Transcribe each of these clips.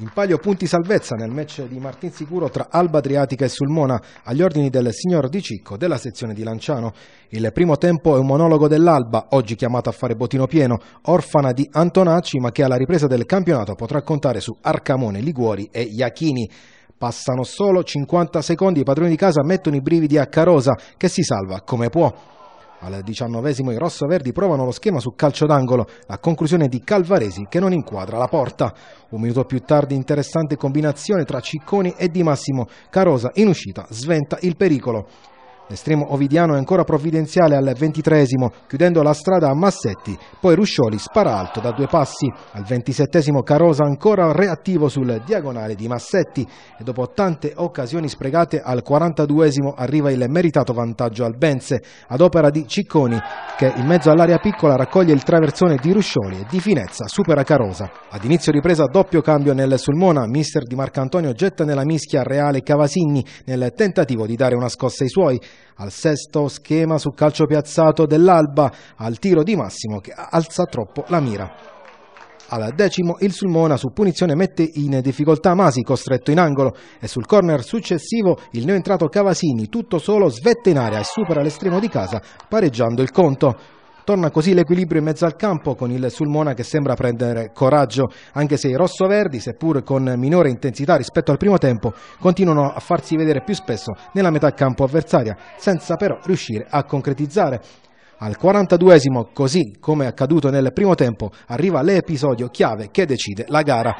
In palio punti salvezza nel match di Martin Sicuro tra Alba Adriatica e Sulmona agli ordini del signor Di Cicco della sezione di Lanciano. Il primo tempo è un monologo dell'Alba, oggi chiamata a fare bottino pieno, orfana di Antonacci ma che alla ripresa del campionato potrà contare su Arcamone, Liguori e Iachini. Passano solo 50 secondi, i padroni di casa mettono i brividi a Carosa che si salva come può. Al diciannovesimo i rossoverdi provano lo schema su calcio d'angolo, a conclusione di Calvaresi che non inquadra la porta. Un minuto più tardi interessante combinazione tra Cicconi e Di Massimo. Carosa in uscita sventa il pericolo. L'estremo ovidiano è ancora provvidenziale al ventitresimo, chiudendo la strada a Massetti, poi Ruscioli spara alto da due passi. Al ventisettesimo Carosa ancora reattivo sul diagonale di Massetti e dopo tante occasioni sprecate al quarantaduesimo arriva il meritato vantaggio al Benze ad opera di Cicconi che in mezzo all'area piccola raccoglie il traversone di Ruscioli e di finezza supera Carosa. Ad inizio ripresa doppio cambio nel Sulmona, mister Di Marcantonio getta nella mischia Reale Cavasigni nel tentativo di dare una scossa ai suoi al sesto schema su calcio piazzato dell'Alba, al tiro di Massimo che alza troppo la mira. Al decimo il Sulmona su punizione mette in difficoltà Masi costretto in angolo e sul corner successivo il neoentrato Cavasini tutto solo svette in area e supera l'estremo di casa pareggiando il conto. Torna così l'equilibrio in mezzo al campo con il Sulmona che sembra prendere coraggio, anche se i rossoverdi, seppur con minore intensità rispetto al primo tempo, continuano a farsi vedere più spesso nella metà campo avversaria, senza però riuscire a concretizzare. Al 42esimo, così come accaduto nel primo tempo, arriva l'episodio chiave che decide la gara.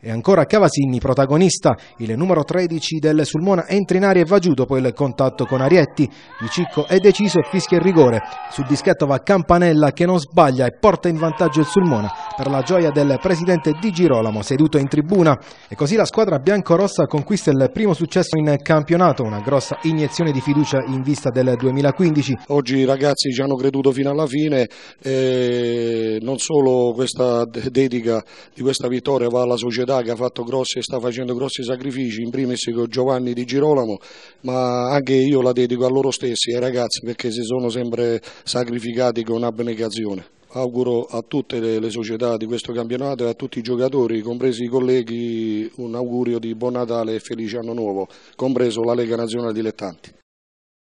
E ancora Cavasini, protagonista, il numero 13 del Sulmona entra in aria e va giù dopo il contatto con Arietti. Il Cicco è deciso e fischia il rigore. Sul dischetto va Campanella che non sbaglia e porta in vantaggio il Sulmona per la gioia del presidente Di Girolamo seduto in tribuna. E così la squadra biancorossa conquista il primo successo in campionato, una grossa iniezione di fiducia in vista del 2015. Oggi i ragazzi ci hanno creduto fino alla fine e eh, non solo questa dedica di questa vittoria va alla società società che ha fatto grossi e sta facendo grossi sacrifici, in primis con Giovanni Di Girolamo, ma anche io la dedico a loro stessi, ai ragazzi, perché si sono sempre sacrificati con abnegazione auguro a tutte le, società di questo campionato e a tutti i giocatori, compresi i colleghi, un augurio di buon Natale e felice anno nuovo, compreso la Lega Nazionale Dilettanti.